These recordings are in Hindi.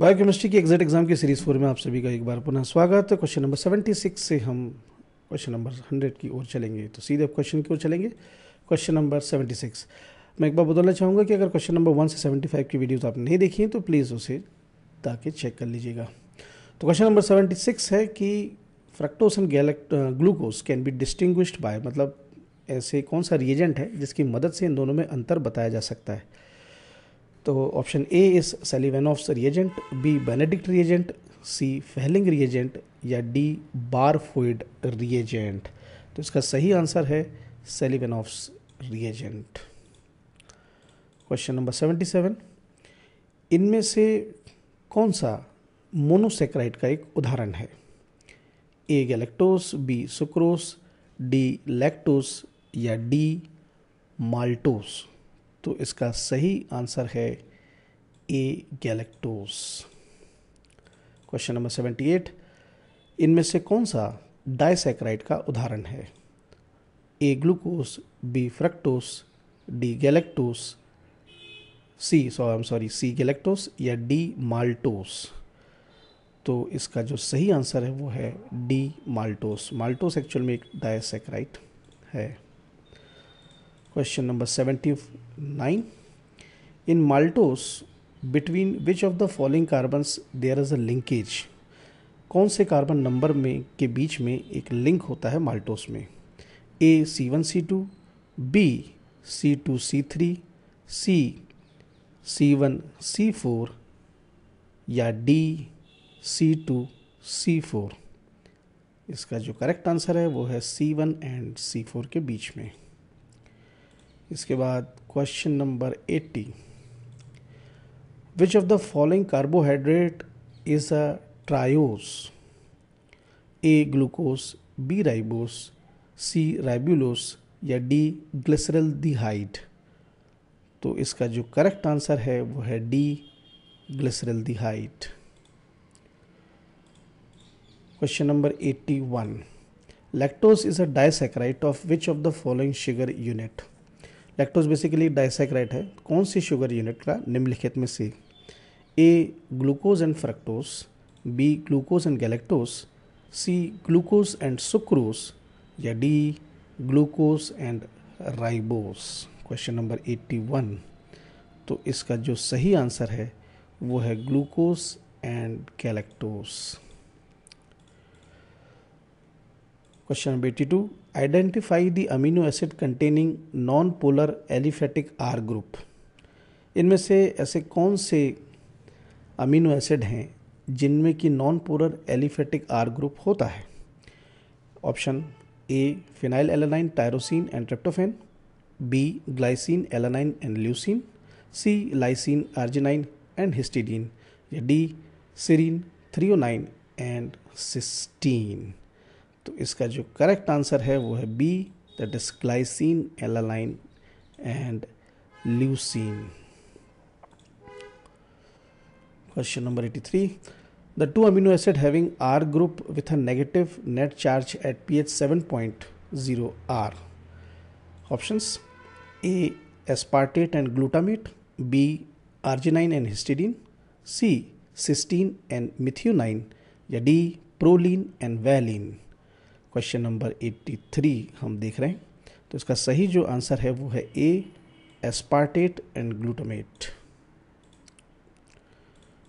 बायोकेमिस्ट्री की एग्जैक्ट एग्जाम की सीरीज़ फोर में आप सभी का एक बार पुनः स्वागत है क्वेश्चन नंबर सेवेंटी सिक्स से हम क्वेश्चन नंबर हंड्रेड की ओर चलेंगे तो सीधे आप क्वेश्चन की ओर चलेंगे क्वेश्चन नंबर सेवेंटी सिक्स मैं एक बार बताना चाहूँगा कि अगर क्वेश्चन नंबर वन से सेवेंटी फाइव की वीडियोज़ आप नहीं देखी हैं तो प्लीज़ उसे ताकि चेक कर लीजिएगा तो क्वेश्चन नंबर सेवेंटी सिक्स है कि fructose and galact glucose can be distinguished by मतलब ऐसे कौन सा रिएजेंट है जिसकी मदद से इन दोनों में अंतर बताया जा सकता है तो option A is Seliwanoff's reagent B Benedict reagent C Fehling reagent या डी बारफोइड रिएजेंट तो इसका सही आंसर है Seliwanoff's reagent question number seventy seven इनमें से कौन सा मोनोसेक्राइड का एक उदाहरण है A galactose B sucrose D lactose या डी माल्टोस तो इसका सही आंसर है A galactose question number seventy eight इनमें से कौन सा डायसेक्राइड का उदाहरण है A glucose B fructose D galactose C sorry I am sorry C galactose या डी माल्टोस तो इसका जो सही आंसर है वो है डी माल्टोस माल्टोस एक्चुअल में एक डाइसैक्राइड है Question number 79. In maltose, between which of the following carbons there is a linkage? कौन से कार्बन नंबर में के बीच में एक लिंक होता है माल्टोस में A C one C two B C two C three C C one C four या D C two C four इसका जो करेक्ट आंसर है वो है C one and C four के बीच में इसके बाद question number eighty which of the following carbohydrate is a triose A glucose B ribose C ribulose या डी ग्लिसरल दिहाइड तो इसका जो करेक्ट आंसर है वो है डी ग्लिसरल दाइट question number eighty one lactose is a disaccharide of which of the following sugar unit lactose basically disaccharide है कौन सी शुगर यूनिट का निम्नलिखित में से A glucose and fructose B glucose and galactose C glucose and sucrose या D glucose and ribose question number eighty one तो इसका जो सही आंसर है वो है glucose and galactose question number eighty to identify the amino acid containing non polar aliphatic R group इनमें से ऐसे कौन से अमीनो एसिड हैं जिनमें कि non polar aliphatic R group होता है option A phenylalanine tyrosine and tryptophan B glycine alanine and leucine C lysine arginine and histidine या D serine threonine and cysteine तो इसका जो करेक्ट आंसर है वो है B that is glycine alanine and leucine question number 83 the two amino acid having r group with a negative net charge at ph 7.0 r options a aspartate and glutamate b arginine and histidine c cysteine and methionine या D proline and valine question number 83 हम देख रहे हैं तो इसका सही जो आंसर है वो है A aspartate and glutamate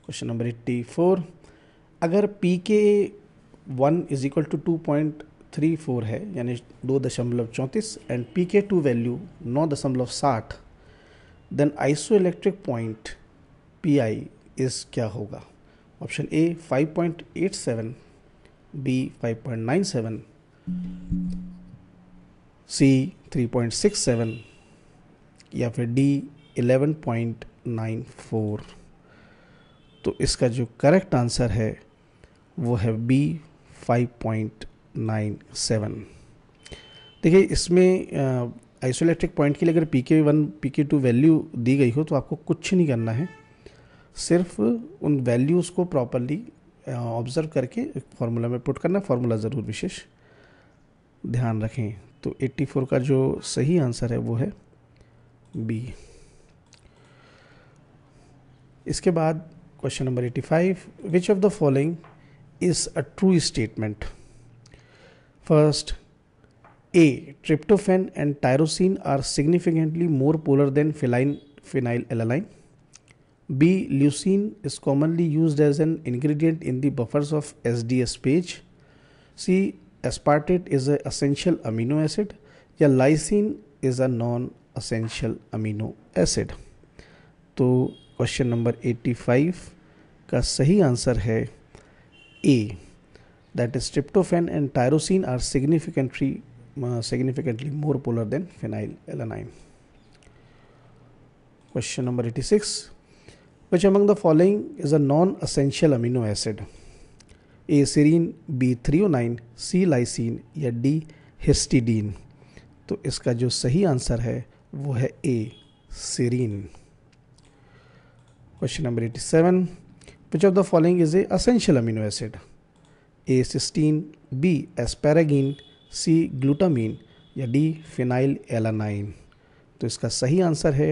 question number 84 अगर P K one is equal to two point three four है यानी दो दशमलव चौंतीस एंड पी के टू वैल्यू नौ दशमलव साठ then isoelectric point P I is क्या होगा option A five point eight seven B five point nine seven C 3.67 या फिर डी 11.94 तो इसका जो करेक्ट आंसर है वो है बी 5.97 देखिए इसमें आइसोलेक्ट्रिक पॉइंट के लिए अगर P K one P K two value दी गई हो तो आपको कुछ नहीं करना है सिर्फ उन वैल्यूज़ को प्रॉपरली ऑब्ज़र्व करके फार्मूला में पुट करना फार्मूला ज़रूर विशेष ध्यान रखें तो 84 का जो सही आंसर है वो है बी इसके बाद question number 85 which of the following is a true statement first A tryptophan and tyrosine are significantly more polar than फिलाइन phenylalanine B leucine commonly use as an ingredient in the buffers of S D S page C aspartate is an essential amino acid या lysine is a non essential amino acid तो क्वेश्चन नंबर 85 का सही आंसर है A that is tryptophan and tyrosine are significantly significantly more polar than phenylalanine question number 86 which among the following is a non essential amino acid A serine B threonine C lysine या डी हिस्टिडीन तो इसका जो सही आंसर है वो है A serine question number eighty seven which of the following is a essential amino acid A cysteine B asparagine C glutamine या डी फिनाइल एलानाइन तो इसका सही आंसर है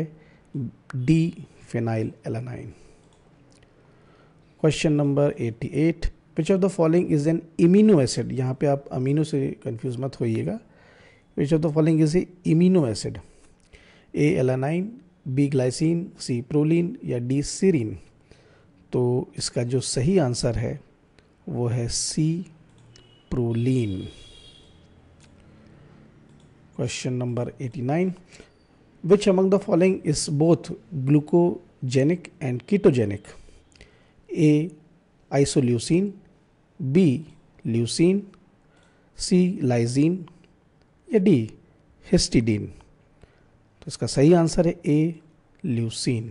D phenylalanine question number eight which of the following is an imino acid यहाँ पे आप अमीनो से कन्फ्यूज मत होइएगा which of the following is a imino acid A alanine B glycine C proline या डी सीरीन तो इसका जो सही आंसर है वो है C proline question number eighty nine which among the following is both glucogenic and ketogenic A isoleucine B leucine C lysine या डी हिस्टिडीन तो इसका सही आंसर है A leucine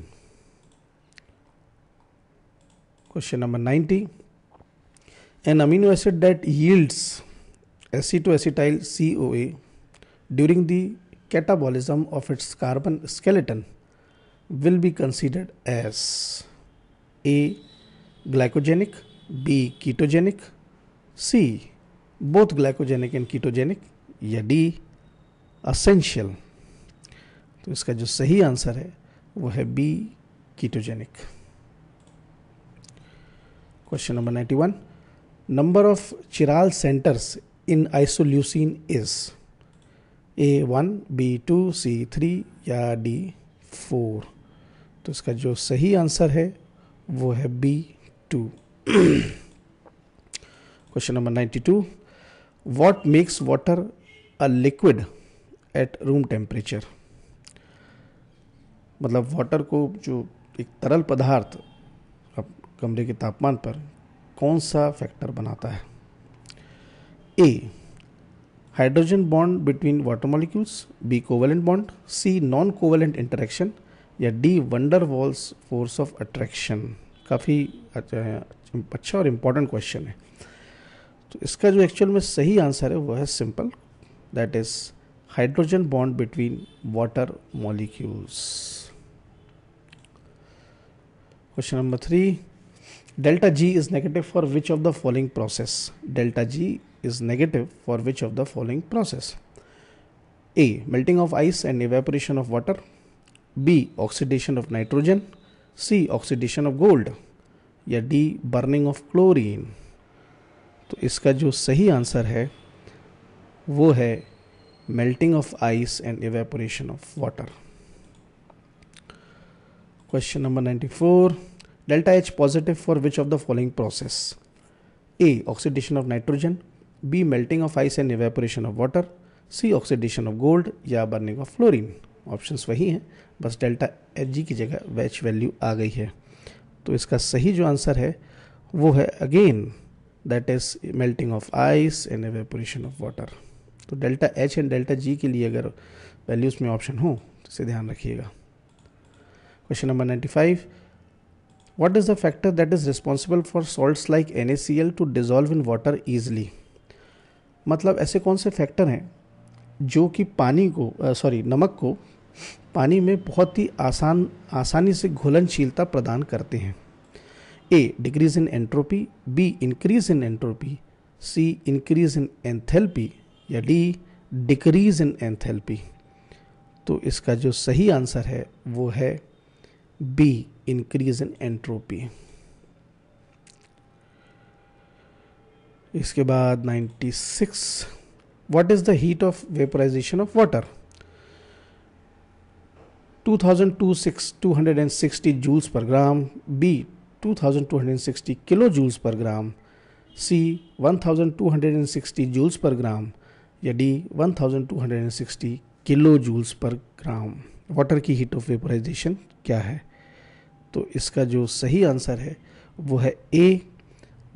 question number ninety an amino acid that yields to acetyl C O A during the catabolism of its carbon skeleton will be considered as A glycogenic B ketogenic C both glycogenic and ketogenic या डी असेंशियल तो इसका जो सही आंसर है वो है B ketogenic question number 91 number of chiral centres in isoleucine is A one B two C three या डी फोर तो इसका जो सही आंसर है वो है B two question number ninety two what makes water a liquid at room temperature मतलब वाटर को जो एक तरल पदार्थ अब कमरे के तापमान पर कौन सा फैक्टर बनाता है A hydrogen bond between water molecules B covalent bond C non covalent interaction या D van der Waals force of attraction काफ़ी अच्छा अच्छा और इम्पॉर्टेंट क्वेश्चन है तो इसका जो एक्चुअल में सही आंसर है वो है simple that is hydrogen bond between water molecules question number three delta G is negative for which of the following process delta G is negative for which of the following process A melting of ice and evaporation of water B oxidation of nitrogen C oxidation of gold या डी बर्निंग ऑफ क्लोरीन तो इसका जो सही आंसर है वो है melting of ice and evaporation of water question number four delta H positive for which of the following process A oxidation of nitrogen B melting of ice and evaporation of water C oxidation of gold या बर्निंग ऑफ फ्लोरीन ऑप्शंस वही हैं बस डेल्टा एच जी की जगह वैच वैल्यू आ गई है तो इसका सही जो आंसर है वो है again that is melting of ice and evaporation of water तो delta H and delta G के लिए अगर वैल्यूज़ में ऑप्शन हो तो इसे ध्यान रखिएगा question number ninety five is the factor that is responsible for salt like N A C L to dissolve in water easily मतलब ऐसे कौन से फैक्टर हैं जो कि पानी को सॉरी नमक को पानी में बहुत ही आसान आसानी से घुलनशीलता प्रदान करते हैं A decrease in entropy B increase in entropy C increase in enthalpy या डी डिक्रीज इन एंथेल्पी तो इसका जो सही आंसर है वो है बी इंक्रीज इन एंट्रोपी इसके बाद 96 what is the heat of vaporization of water 2260 joules per gram, B 2260 kilojoules per gram, C 1260 joules per gram या D 1260 kilojoules per gram. Water की हीट ऑफ वेपराइजेशन क्या है तो इसका जो सही आंसर है वो है A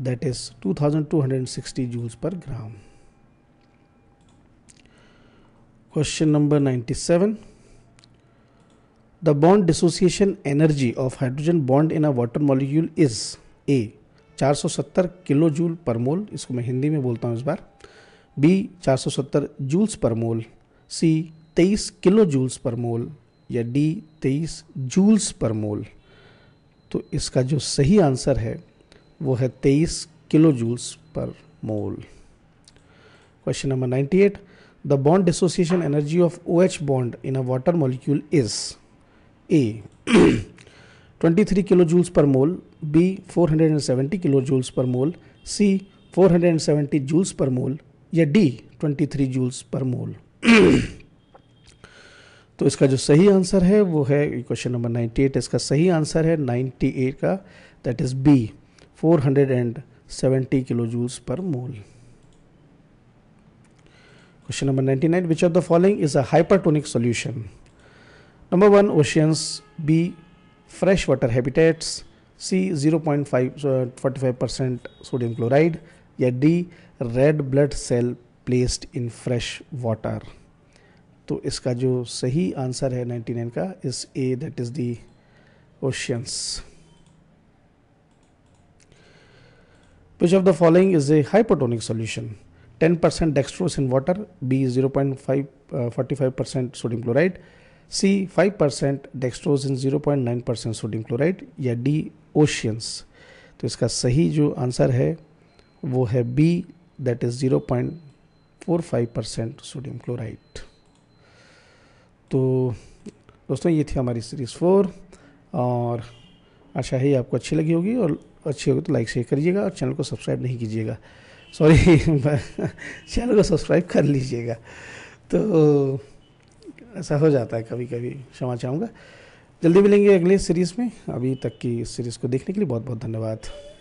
that is 2260 joules per gram question number 97 the bond dissociation energy of hydrogen bond in a water molecule is A 470 kilo joule per mole इसको मैं हिंदी में बोलता हूँ इस बार बी 470 जूल्स पर मोल सी 23 किलो जूल्स पर मोल या डी 23 जूल्स पर मोल तो इसका जो सही आंसर है वो है 23 kilo joules per mole question number 98 the bond dissociation energy of O H bond in a water molecule is A 23 kilo joules per mole B 470 kilo joules per mole C 470 joules per मोल या डी 23 जूल्स पर मोल तो इसका जो सही आंसर है वो है क्वेश्चन नंबर 98 इसका सही आंसर है 98 का that is B 470 kilo joules per mole question number 99 which of the following is a hypertonic solution number one oceans B fresh water habitats C zero point five forty five percent sodium chloride या D red blood cell placed in fresh water तो इसका जो सही आंसर है नाइन का is A that is the oceans which of the following is a hypotonic solution ten percent dextrose in water B zero point five forty five percent sodium chloride five 5% dextrose percent sodium chloride या डी ओशियंस तो इसका सही जो आंसर है वो है B that is 0.45 percent sodium chloride तो दोस्तों ये थी हमारी सीरीज़ फोर और आशा है आपको अच्छी लगी होगी और अच्छी होगी तो लाइक शेयर करिएगा और चैनल को सब्सक्राइब नहीं कीजिएगा सॉरी चैनल को सब्सक्राइब कर लीजिएगा तो ऐसा हो जाता है कभी कभी क्षमा चाहूँगा जल्दी मिलेंगे अगले सीरीज़ में अभी तक की इस सीरीज़ को देखने के लिए बहुत बहुत धन्यवाद